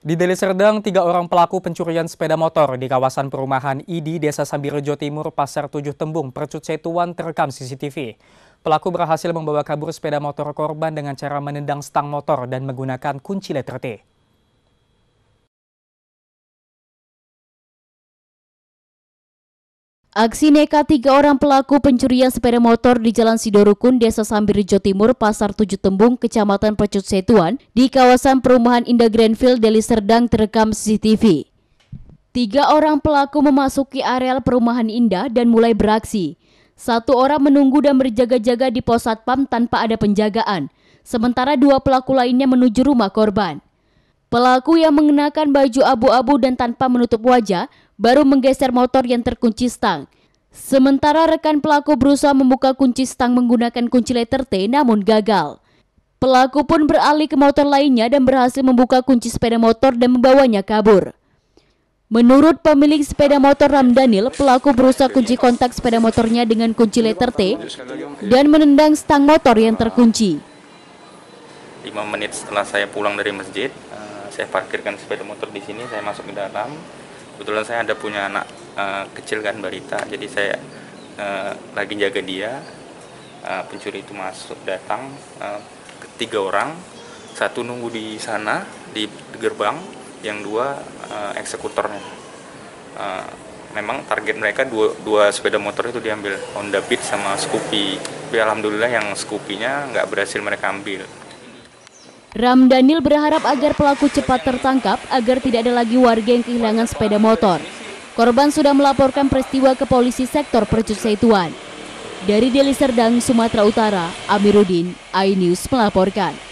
Di Deli Serdang, tiga orang pelaku pencurian sepeda motor di kawasan perumahan ID Desa Sambirejo Timur, Pasar Tujuh Tembung, Percut Setuan terekam CCTV. Pelaku berhasil membawa kabur sepeda motor korban dengan cara menendang stang motor dan menggunakan kunci letter T. Aksi nekat tiga orang pelaku pencurian sepeda motor di Jalan Sidorukun, Desa Sambirjo Timur, Pasar Tujuh Tembung, Kecamatan Pecut Setuan, di kawasan perumahan Indah Grandville, Deli Serdang terekam CCTV. Tiga orang pelaku memasuki areal perumahan Indah dan mulai beraksi. Satu orang menunggu dan berjaga-jaga di pos satpam tanpa ada penjagaan, sementara dua pelaku lainnya menuju rumah korban. Pelaku yang mengenakan baju abu-abu dan tanpa menutup wajah baru menggeser motor yang terkunci stang. Sementara rekan pelaku berusaha membuka kunci stang menggunakan kunci letter T namun gagal. Pelaku pun beralih ke motor lainnya dan berhasil membuka kunci sepeda motor dan membawanya kabur. Menurut pemilik sepeda motor Ramdanil, pelaku berusaha kunci kontak sepeda motornya dengan kunci letter T dan menendang stang motor yang terkunci. 5 menit setelah saya pulang dari masjid, eh, saya parkirkan sepeda motor di sini, saya masuk ke dalam, kebetulan saya ada punya anak uh, kecil kan barita jadi saya uh, lagi jaga dia uh, pencuri itu masuk datang uh, ketiga orang satu nunggu di sana di gerbang yang dua uh, eksekutornya uh, memang target mereka dua, dua sepeda motor itu diambil Honda Beat sama Scoopy tapi alhamdulillah yang Scoopy-nya nggak berhasil mereka ambil Ramdanil berharap agar pelaku cepat tertangkap agar tidak ada lagi warga yang kehilangan sepeda motor. Korban sudah melaporkan peristiwa ke polisi sektor Percut Tuan. Dari Deli Serdang, Sumatera Utara, Amiruddin, iNews melaporkan.